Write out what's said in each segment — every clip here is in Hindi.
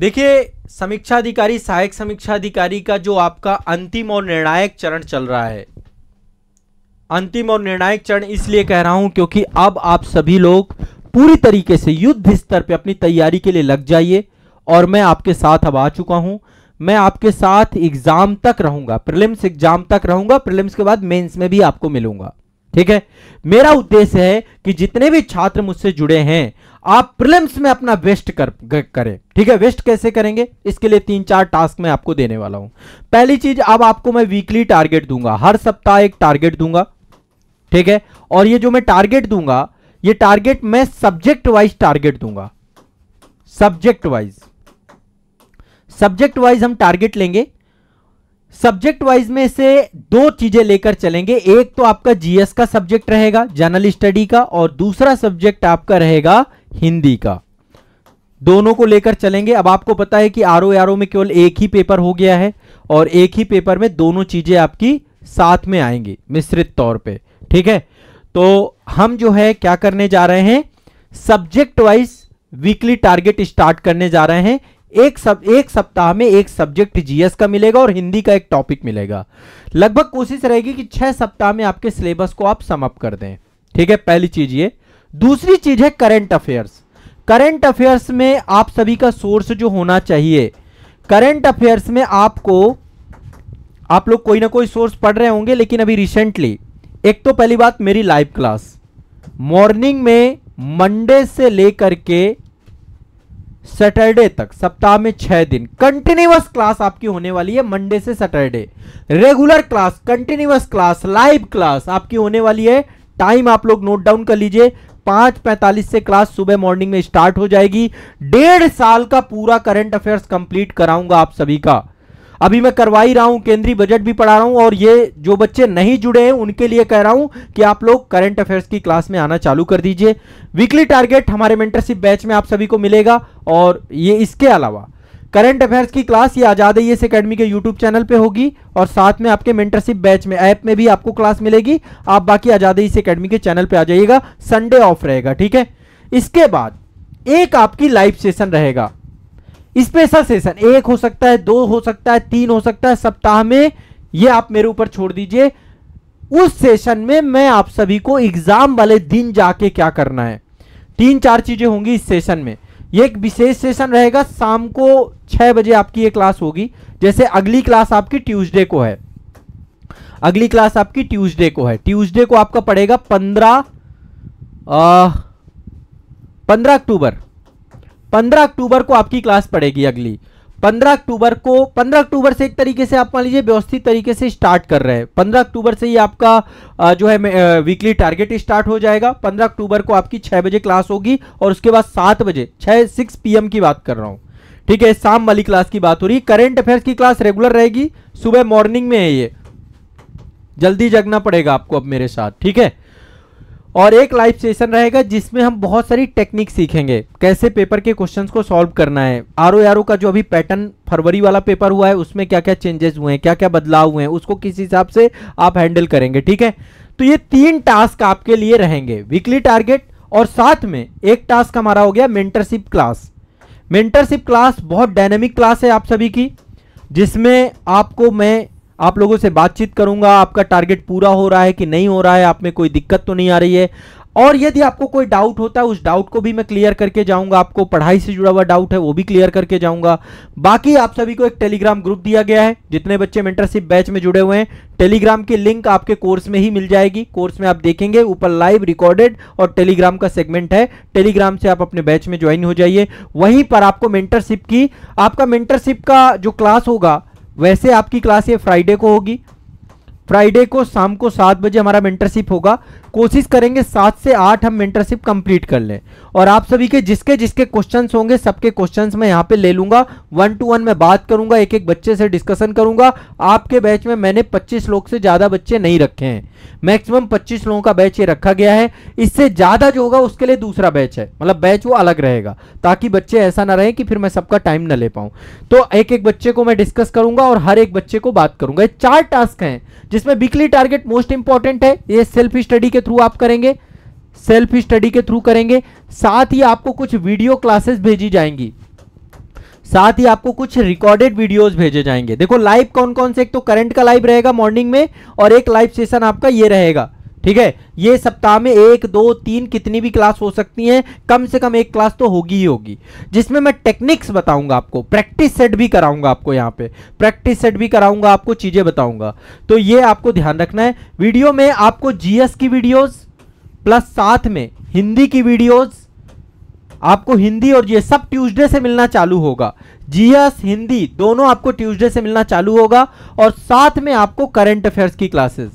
देखिए समीक्षा अधिकारी सहायक समीक्षा अधिकारी का जो आपका अंतिम और निर्णायक चरण चल रहा है अंतिम और निर्णायक चरण इसलिए कह रहा हूं क्योंकि अब आप सभी लोग पूरी तरीके से युद्ध स्तर पर अपनी तैयारी के लिए लग जाइए और मैं आपके साथ अब आ चुका हूं मैं आपके साथ एग्जाम तक रहूंगा प्रिलिम्स एग्जाम तक रहूंगा प्रिलिम्स के बाद मेंस में भी आपको मिलूंगा ठीक है मेरा उद्देश्य है कि जितने भी छात्र मुझसे जुड़े हैं आप प्रिलिम्स में अपना वेस्ट कर करें ठीक है वेस्ट कैसे करेंगे इसके लिए तीन चार टास्क मैं आपको देने वाला हूं पहली चीज अब आपको मैं वीकली टारगेट दूंगा हर सप्ताह एक टारगेट दूंगा ठीक है और ये जो मैं टारगेट दूंगा ये टारगेट मैं सब्जेक्ट वाइज टारगेट दूंगा सब्जेक्ट वाइज सब्जेक्ट वाइज हम टारगेट लेंगे सब्जेक्ट वाइज में से दो चीजें लेकर चलेंगे एक तो आपका जीएस का सब्जेक्ट रहेगा जनरल स्टडी का और दूसरा सब्जेक्ट आपका रहेगा हिंदी का दोनों को लेकर चलेंगे अब आपको पता है कि आर ओ में केवल एक ही पेपर हो गया है और एक ही पेपर में दोनों चीजें आपकी साथ में आएंगी मिश्रित तौर पे ठीक है तो हम जो है क्या करने जा रहे हैं subject wise weekly target start करने जा रहे हैं एक सब एक सप्ताह में एक सब्जेक्ट जीएस का मिलेगा और हिंदी का एक टॉपिक मिलेगा लगभग कोशिश रहेगी कि छह सप्ताह में आपके सिलेबस को आप समअप कर दें ठीक है पहली चीज ये दूसरी चीज है करंट अफेयर्स करंट अफेयर्स में आप सभी का सोर्स जो होना चाहिए करंट अफेयर्स में आपको आप लोग कोई ना कोई सोर्स पढ़ रहे होंगे लेकिन अभी रिसेंटली एक तो पहली बात मेरी लाइव क्लास मॉर्निंग में मंडे से लेकर के सैटरडे तक सप्ताह में छह दिन कंटिन्यूस क्लास आपकी होने वाली है मंडे से Saturday regular class continuous class live class आपकी होने वाली है टाइम आप लोग नोट डाउन कर लीजिए पांच पैंतालीस से क्लास सुबह मॉर्निंग में स्टार्ट हो जाएगी डेढ़ साल का पूरा करंट अफेयर्स कंप्लीट कराऊंगा आप सभी का अभी मैं करवा ही रहा हूं केंद्रीय बजट भी पढ़ा रहा हूं और ये जो बच्चे नहीं जुड़े हैं उनके लिए कह रहा हूं कि आप लोग करंट अफेयर्स की क्लास में आना चालू कर दीजिए वीकली टारगेट हमारे मेंटरशिप बैच में आप सभी को मिलेगा और ये इसके अलावा करंट अफेयर्स की क्लास ये आज़ाद ये अकेडमी के यूट्यूब चैनल पे होगी और साथ में आपके मेंटरशिप बैच में ऐप में भी आपको क्लास मिलेगी आप बाकी आज़ाद इस अकेडमी के चैनल पे आ जाइएगा संडे ऑफ रहेगा ठीक है इसके बाद एक आपकी लाइव सेशन रहेगा स्पेशल सेशन एक हो सकता है दो हो सकता है तीन हो सकता है सप्ताह में ये आप मेरे ऊपर छोड़ दीजिए उस सेशन में मैं आप सभी को एग्जाम वाले दिन जाके क्या करना है तीन चार चीजें होंगी इस सेशन में ये एक विशेष सेशन रहेगा शाम को छह बजे आपकी ये क्लास होगी जैसे अगली क्लास आपकी ट्यूसडे को है अगली क्लास आपकी ट्यूसडे को है ट्यूसडे को आपका पड़ेगा पंद्रह पंद्रह अक्टूबर पंद्रह अक्टूबर को आपकी क्लास पड़ेगी अगली पंद्रह अक्टूबर को पंद्रह अक्टूबर से एक तरीके से आप मान लीजिए व्यवस्थित तरीके से स्टार्ट कर रहे हैं पंद्रह अक्टूबर से ही आपका जो है वीकली टारगेट स्टार्ट हो जाएगा पंद्रह अक्टूबर को आपकी छह बजे क्लास होगी और उसके बाद सात बजे छह सिक्स पीएम की बात कर रहा हूं ठीक है शाम वाली क्लास की बात हो रही करेंट अफेयर्स की क्लास रेगुलर रहेगी सुबह मॉर्निंग में है ये जल्दी जगना पड़ेगा आपको अब मेरे साथ ठीक है और एक लाइव सेशन रहेगा जिसमें हम बहुत सारी टेक्निक सीखेंगे कैसे पेपर के क्वेश्चंस को सॉल्व करना है आर ओ का जो अभी पैटर्न फरवरी वाला पेपर हुआ है उसमें क्या क्या चेंजेस हुए हैं क्या क्या बदलाव हुए हैं उसको किस हिसाब से आप हैंडल करेंगे ठीक है तो ये तीन टास्क आपके लिए रहेंगे वीकली टारगेट और साथ में एक टास्क हमारा हो गया मेंटरशिप क्लास मेंटरशिप क्लास बहुत डायनेमिक क्लास है आप सभी की जिसमें आपको मैं आप लोगों से बातचीत करूंगा आपका टारगेट पूरा हो रहा है कि नहीं हो रहा है आप में कोई दिक्कत तो नहीं आ रही है और यदि आपको कोई डाउट होता है उस डाउट को भी मैं क्लियर करके जाऊंगा आपको पढ़ाई से जुड़ा हुआ डाउट है वो भी क्लियर करके जाऊंगा बाकी आप सभी को एक टेलीग्राम ग्रुप दिया गया है जितने बच्चे मेंटरशिप बैच में जुड़े हुए हैं टेलीग्राम की लिंक आपके कोर्स में ही मिल जाएगी कोर्स में आप देखेंगे ऊपर लाइव रिकॉर्डेड और टेलीग्राम का सेगमेंट है टेलीग्राम से आप अपने बैच में ज्वाइन हो जाइए वहीं पर आपको मेंटरशिप की आपका मेंटरशिप का जो क्लास होगा वैसे आपकी क्लास ये फ्राइडे को होगी फ्राइडे को शाम को सात बजे हमारा मेंटरशिप होगा कोशिश करेंगे सात से आठ हम मेंटरशिप कंप्लीट कर लें और आप सभी के जिसके जिसके क्वेश्चंस होंगे सबके क्वेश्चंस मैं यहाँ पे ले लूंगा वन टू वन मैं बात करूंगा एक एक बच्चे से डिस्कशन करूंगा आपके बैच में मैंने पच्चीस लोग से ज़्यादा बच्चे नहीं रखे हैं मैक्सिमम पच्चीस लोगों का बैच ये रखा गया है इससे ज़्यादा जो होगा उसके लिए दूसरा बैच है मतलब बैच वो अलग रहेगा ताकि बच्चे ऐसा ना रहे कि फिर मैं सबका टाइम ना ले पाऊं तो एक एक बच्चे को मैं डिस्कस करूंगा और हर एक बच्चे को बात करूंगा चार टास्क हैं जिसमें वीकली टारगेट मोस्ट इंपॉर्टेंट है ये सेल्फ स्टडी के थ्रू आप करेंगे सेल्फ स्टडी के थ्रू करेंगे साथ ही आपको कुछ वीडियो क्लासेस भेजी जाएंगी साथ ही आपको कुछ रिकॉर्डेड वीडियोस भेजे जाएंगे देखो लाइव कौन कौन से एक तो करंट का लाइव रहेगा मॉर्निंग में और एक लाइव सेशन आपका ये रहेगा ठीक है ये सप्ताह में एक दो तीन कितनी भी क्लास हो सकती हैं कम से कम एक क्लास तो होगी ही होगी जिसमें मैं टेक्निक्स बताऊंगा आपको प्रैक्टिस सेट भी कराऊंगा आपको यहाँ पे प्रैक्टिस सेट भी कराऊंगा आपको चीज़ें बताऊंगा तो ये आपको ध्यान रखना है वीडियो में आपको जीएस की वीडियोज़ प्लस साथ में हिंदी की वीडियोज़ आपको हिंदी और ये सब ट्यूजडे से मिलना चालू होगा जीएस हिंदी दोनों आपको ट्यूजडे से मिलना चालू होगा और साथ में आपको करंट अफेयर्स की क्लासेस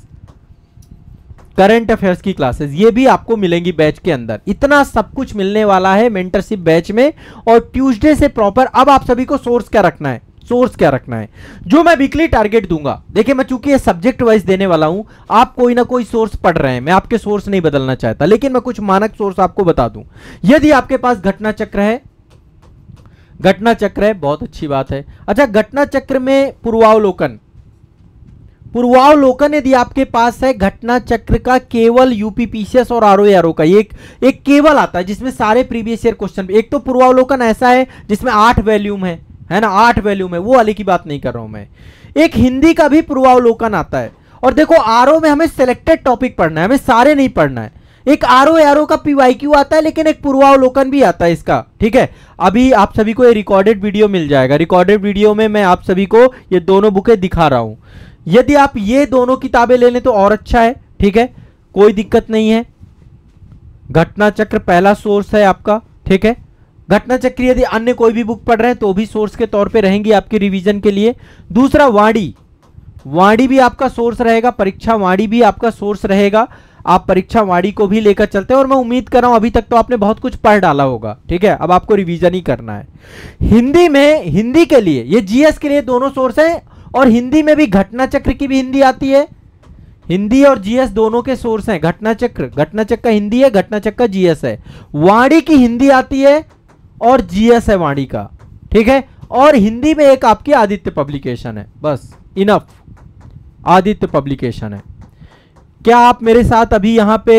करंट अफेयर्स की क्लासेस ये भी आपको मिलेंगी बैच के अंदर इतना सब कुछ मिलने वाला है मेंटरशिप बैच में और ट्यूसडे से प्रॉपर अब आप सभी को सोर्स क्या रखना है सोर्स क्या रखना है जो मैं वीकली टारगेट दूंगा देखिए मैं चूंकि सब्जेक्ट वाइज देने वाला हूं आप कोई ना कोई सोर्स पढ़ रहे हैं मैं आपके सोर्स नहीं बदलना चाहता लेकिन मैं कुछ मानक सोर्स आपको बता दूं यदि आपके पास घटना चक्र है घटना चक्र है बहुत अच्छी बात है अच्छा घटना चक्र में पूर्वावलोकन पूर्वावलोकन यदि आपके पास है घटना चक्र का केवल यूपीपीसीएस और आरओ आरओ का एक एक केवल आता है जिसमें सारे प्रीवियस ईयर क्वेश्चन एक तो पूर्वावलोकन ऐसा है जिसमें आठ वैल्यूम है है ना आठ वैल्यूम है वो वाली की बात नहीं कर रहा हूं मैं एक हिंदी का भी पूर्वावलोकन आता है और देखो आरओ में हमें सेलेक्टेड टॉपिक पढ़ना है हमें सारे नहीं पढ़ना है एक आर ओ आर ओ का क्यू आता है लेकिन एक पूर्वावलोकन भी आता है इसका ठीक है अभी आप सभी को ये रिकॉर्डेड वीडियो मिल जाएगा रिकॉर्डेड वीडियो में मैं आप सभी को ये दोनों बुकें दिखा रहा हूं यदि आप ये दोनों किताबें ले लें तो और अच्छा है ठीक है कोई दिक्कत नहीं है घटना चक्र पहला सोर्स है आपका ठीक है घटना चक्र यदि अन्य कोई भी बुक पढ़ रहे हैं तो भी सोर्स के तौर पे रहेंगी आपके रिवीजन के लिए दूसरा वाणी वाणी भी आपका सोर्स रहेगा परीक्षा वाणी भी आपका सोर्स रहेगा आप परीक्षा वाणी को भी लेकर चलते हैं और मैं उम्मीद कर रहा हूं अभी तक तो आपने बहुत कुछ पढ़ डाला होगा ठीक है अब आपको रिवीजन ही करना है हिंदी में हिंदी के लिए ये जीएस के लिए दोनों सोर्स हैं और हिंदी में भी घटना चक्र की भी हिंदी आती है हिंदी और जीएस दोनों के सोर्स हैं घटना चक्र घटना चक्र हिंदी है घटना चक्र जीएस है वाणी की हिंदी आती है और जीएस है वाणी का ठीक है और हिंदी में एक आपकी आदित्य पब्लिकेशन है बस इनफ आदित्य पब्लिकेशन है क्या आप मेरे साथ अभी यहां पे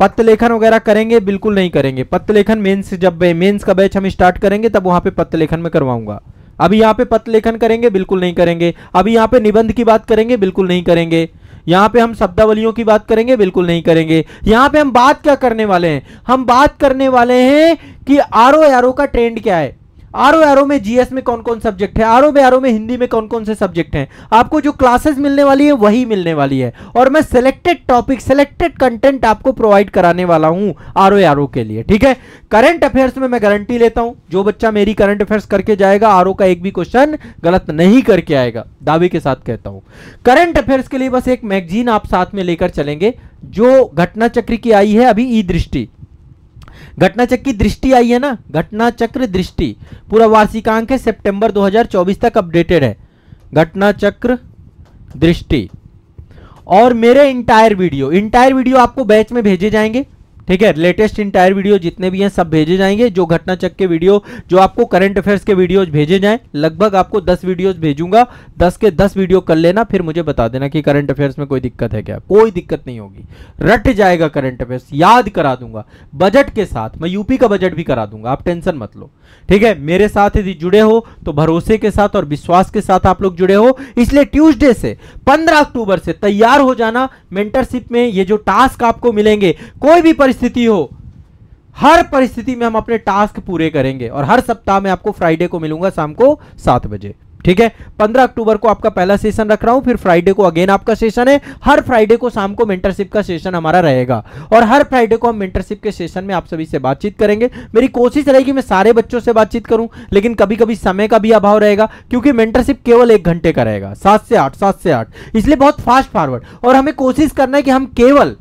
पत्र लेखन वगैरह करेंगे बिल्कुल नहीं करेंगे पत्र लेखन मेन्स जब मेन्स का बैच हम स्टार्ट करेंगे तब वहां पे पत्र लेखन में करवाऊंगा अभी यहाँ पे पत लेखन करेंगे बिल्कुल नहीं करेंगे अभी यहाँ पे निबंध की बात करेंगे बिल्कुल नहीं करेंगे यहाँ पे हम शब्दावलियों की बात करेंगे बिल्कुल नहीं करेंगे यहाँ पे हम बात क्या करने वाले हैं हम बात करने वाले हैं कि आर ओ का ट्रेंड क्या है आरओ आरओ में जीएस में कौन कौन सब्जेक्ट है आरओ में में हिंदी में कौन कौन से सब्जेक्ट हैं आपको जो क्लासेस मिलने वाली है वही मिलने वाली है और मैं सिलेक्टेड टॉपिक सिलेक्टेड कंटेंट आपको प्रोवाइड कराने वाला हूं आरओ आरओ के लिए ठीक है करंट अफेयर्स में मैं गारंटी लेता हूं जो बच्चा मेरी करंट अफेयर्स करके जाएगा आरओ का एक भी क्वेश्चन गलत नहीं करके आएगा दावे के साथ कहता हूं करंट अफेयर्स के लिए बस एक मैगजीन आप साथ में लेकर चलेंगे जो घटना चक्र की आई है अभी ई दृष्टि घटना चक्र की दृष्टि आई है ना घटना चक्र दृष्टि पूरा वार्षिकांक है सितंबर 2024 तक अपडेटेड है घटना चक्र दृष्टि और मेरे इंटायर वीडियो इंटायर वीडियो आपको बैच में भेजे जाएंगे ठीक है लेटेस्ट इंटायर वीडियो जितने भी हैं सब भेजे जाएंगे जो घटना चक के वीडियो जो आपको करंट अफेयर्स के वीडियोज भेजे जाएं लगभग आपको दस वीडियोज भेजूंगा दस के दस वीडियो कर लेना फिर मुझे बता देना कि करंट अफेयर्स में कोई दिक्कत है क्या कोई दिक्कत नहीं होगी रट जाएगा करंट अफेयर्स याद करा दूंगा बजट के साथ मैं यूपी का बजट भी करा दूंगा आप टेंशन मत लो ठीक है मेरे साथ यदि जुड़े हो तो भरोसे के साथ और विश्वास के साथ आप लोग जुड़े हो इसलिए ट्यूजडे से पंद्रह अक्टूबर से तैयार हो जाना मेंटरशिप में ये जो टास्क आपको मिलेंगे कोई भी परिस्थिति परिस्थिति हो हर परिस्थिति में हम अपने टास्क पूरे करेंगे और हर सप्ताह में आपको फ्राइडे को मिलूंगा शाम को सात बजे ठीक है पंद्रह अक्टूबर को आपका पहला सेशन रख रहा हूं फिर फ्राइडे को अगेन आपका सेशन है हर फ्राइडे को शाम को मेंटरशिप का सेशन हमारा रहेगा और हर फ्राइडे को हम मेंटरशिप के सेशन में आप सभी से बातचीत करेंगे मेरी कोशिश रहेगी मैं सारे बच्चों से बातचीत करूं लेकिन कभी कभी समय का भी अभाव रहेगा क्योंकि मेंटरशिप केवल एक घंटे का रहेगा सात से आठ सात से आठ इसलिए बहुत फास्ट फॉरवर्ड और हमें कोशिश करना है कि हम केवल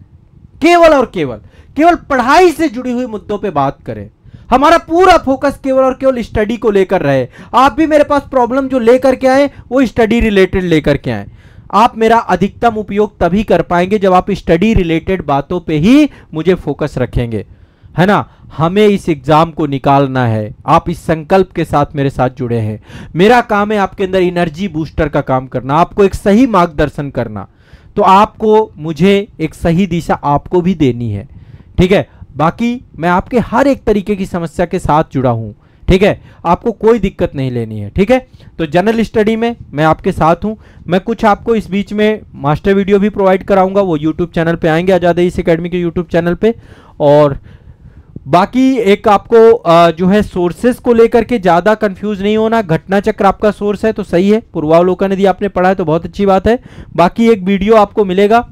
केवल और केवल केवल पढ़ाई से जुड़ी हुई मुद्दों पे बात करें हमारा पूरा फोकस केवल और केवल स्टडी को लेकर रहे आप भी मेरे पास प्रॉब्लम जो लेकर के आए वो स्टडी रिलेटेड लेकर के आए आप मेरा अधिकतम उपयोग तभी कर पाएंगे जब आप स्टडी रिलेटेड बातों पे ही मुझे फोकस रखेंगे है ना हमें इस एग्ज़ाम को निकालना है आप इस संकल्प के साथ मेरे साथ जुड़े हैं मेरा काम है आपके अंदर एनर्जी बूस्टर का काम करना आपको एक सही मार्गदर्शन करना तो आपको मुझे एक सही दिशा आपको भी देनी है ठीक है बाकी मैं आपके हर एक तरीके की समस्या के साथ जुड़ा हूं ठीक है आपको कोई दिक्कत नहीं लेनी है ठीक है तो जनरल स्टडी में मैं आपके साथ हूं मैं कुछ आपको इस बीच में मास्टर वीडियो भी प्रोवाइड कराऊंगा वो यूट्यूब चैनल पे आएंगे आज़ाद इस अकेडमी के यूट्यूब चैनल पे और बाकी एक आपको जो है सोर्सेस को लेकर के ज्यादा कंफ्यूज नहीं होना घटना चक्र आपका सोर्स है तो सही है पूर्वावलोकन यदि आपने पढ़ा है तो बहुत अच्छी बात है बाकी एक वीडियो आपको मिलेगा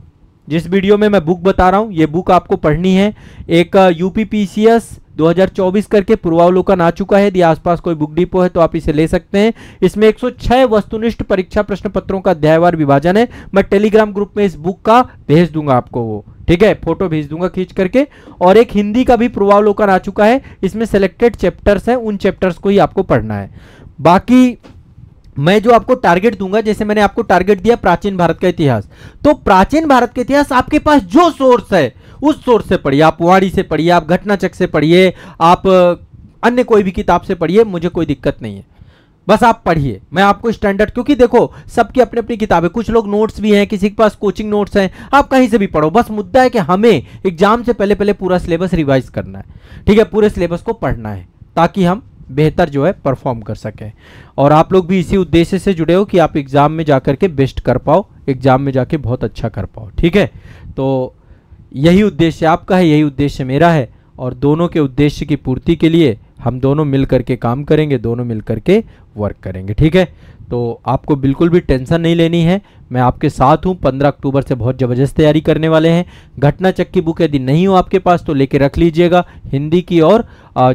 जिस वीडियो में मैं बुक बता रहा हूं ये बुक आपको पढ़नी है एक यूपीपीसीएस 2024 करके पूर्वावलोकन आ चुका है यदि आसपास कोई बुक डिपो है तो आप इसे ले सकते हैं इसमें 106 वस्तुनिष्ठ परीक्षा प्रश्न पत्रों का अध्यायवार विभाजन है मैं टेलीग्राम ग्रुप में इस बुक का भेज दूंगा आपको वो ठीक है फोटो भेज दूंगा खींच करके और एक हिंदी का भी पूर्वावलोकन आ चुका है इसमें सेलेक्टेड चैप्टर्स हैं उन चैप्टर्स को ही आपको पढ़ना है बाकी मैं जो आपको टारगेट दूंगा जैसे मैंने आपको टारगेट दिया प्राचीन भारत का इतिहास तो प्राचीन भारत का इतिहास आपके पास जो सोर्स है उस सोर्स से पढ़िए आप वाणी से पढ़िए आप घटनाचक से पढ़िए आप अन्य कोई भी किताब से पढ़िए मुझे कोई दिक्कत नहीं है बस आप पढ़िए मैं आपको स्टैंडर्ड क्योंकि देखो सबकी अपनी अपनी किताबें कुछ लोग नोट्स भी हैं किसी के पास कोचिंग नोट्स हैं आप कहीं से भी पढ़ो बस मुद्दा है कि हमें एग्जाम से पहले पहले पूरा सिलेबस रिवाइज करना है ठीक है पूरे सिलेबस को पढ़ना है ताकि हम बेहतर जो है परफॉर्म कर सकें और आप लोग भी इसी उद्देश्य से जुड़े हो कि आप एग्ज़ाम में जा के बेस्ट कर पाओ एग्ज़ाम में जाके बहुत अच्छा कर पाओ ठीक है तो यही उद्देश्य आपका है यही उद्देश्य मेरा है और दोनों के उद्देश्य की पूर्ति के लिए हम दोनों मिल करके काम करेंगे दोनों मिल करके वर्क करेंगे ठीक है तो आपको बिल्कुल भी टेंशन नहीं लेनी है मैं आपके साथ हूँ पंद्रह अक्टूबर से बहुत ज़बरदस्त तैयारी करने वाले हैं घटना चक्की बुक यदि नहीं हो आपके पास तो लेके रख लीजिएगा हिंदी की और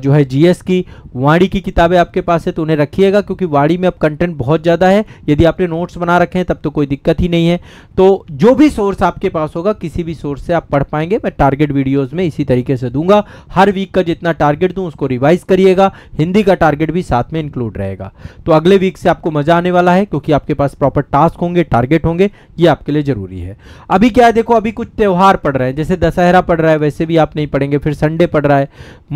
जो है जीएस की वाणी की किताबें आपके पास है तो उन्हें रखिएगा क्योंकि वाणी में अब कंटेंट बहुत ज़्यादा है यदि आपने नोट्स बना रखे हैं तब तो कोई दिक्कत ही नहीं है तो जो भी सोर्स आपके पास होगा किसी भी सोर्स से आप पढ़ पाएंगे मैं टारगेट वीडियोज़ में इसी तरीके से दूंगा हर वीक का जितना टारगेट दूँ उसको रिवाइज करिएगा हिंदी का टारगेट भी साथ में इंक्लूड रहेगा तो अगले वीक से आपको मज़ा आने वाला है क्योंकि आपके पास प्रॉपर टास्क होंगे टारगेट होंगे ये आपके लिए ज़रूरी है अभी क्या है देखो अभी कुछ त्यौहार पड़ रहे हैं जैसे दशहरा पड़ रहा है वैसे भी आप नहीं पढ़ेंगे फिर संडे पड़ रहा है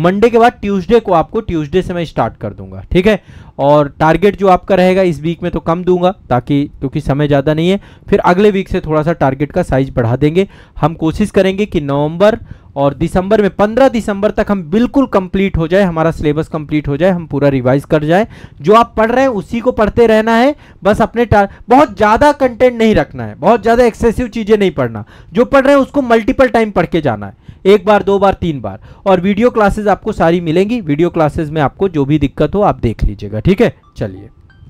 मंडे के बाद ट्यूसडे को आपको ट्यूसडे से मैं स्टार्ट कर दूंगा ठीक है और टारगेट जो आपका रहेगा इस वीक में तो कम दूंगा ताकि क्योंकि समय ज़्यादा नहीं है फिर अगले वीक से थोड़ा सा टारगेट का साइज बढ़ा देंगे हम कोशिश करेंगे कि नवंबर और दिसंबर में 15 दिसंबर तक हम बिल्कुल कंप्लीट हो जाए हमारा सिलेबस कंप्लीट हो जाए हम पूरा रिवाइज कर जाए जो आप पढ़ रहे हैं उसी को पढ़ते रहना है बस अपने बहुत ज़्यादा कंटेंट नहीं रखना है बहुत ज़्यादा एक्सेसिव चीज़ें नहीं पढ़ना जो पढ़ रहे हैं उसको मल्टीपल टाइम पढ़ के जाना है एक बार दो बार तीन बार और वीडियो क्लासेस आपको सारी मिलेंगी वीडियो क्लासेस में आपको जो भी दिक्कत हो आप देख लीजिएगा ठीक है चलिए